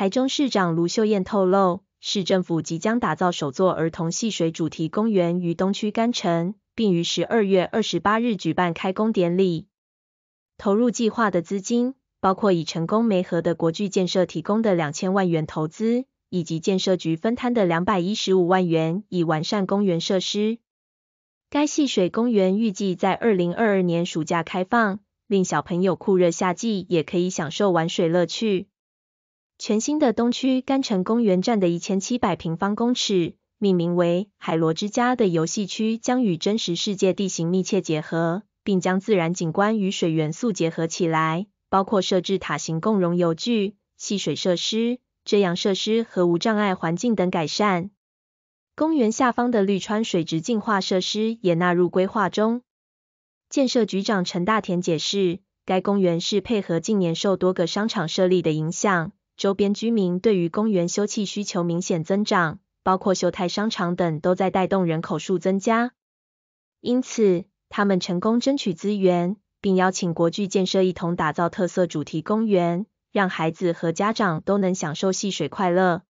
台中市长卢秀燕透露，市政府即将打造首座儿童戏水主题公园于东区干城，并于十二月二十八日举办开工典礼。投入计划的资金包括已成功媒合的国巨建设提供的两千万元投资，以及建设局分摊的两百一十五万元，以完善公园设施。该戏水公园预计在二零二二年暑假开放，令小朋友酷热夏季也可以享受玩水乐趣。全新的东区干城公园站的1700平方公尺，命名为“海螺之家”的游戏区将与真实世界地形密切结合，并将自然景观与水元素结合起来，包括设置塔形共融游具、戏水设施、遮阳设施和无障碍环境等改善。公园下方的绿川水质净化设施也纳入规划中。建设局长陈大田解释，该公园是配合近年受多个商场设立的影响。周边居民对于公园休憩需求明显增长，包括秀泰商场等都在带动人口数增加，因此他们成功争取资源，并邀请国巨建设一同打造特色主题公园，让孩子和家长都能享受戏水快乐。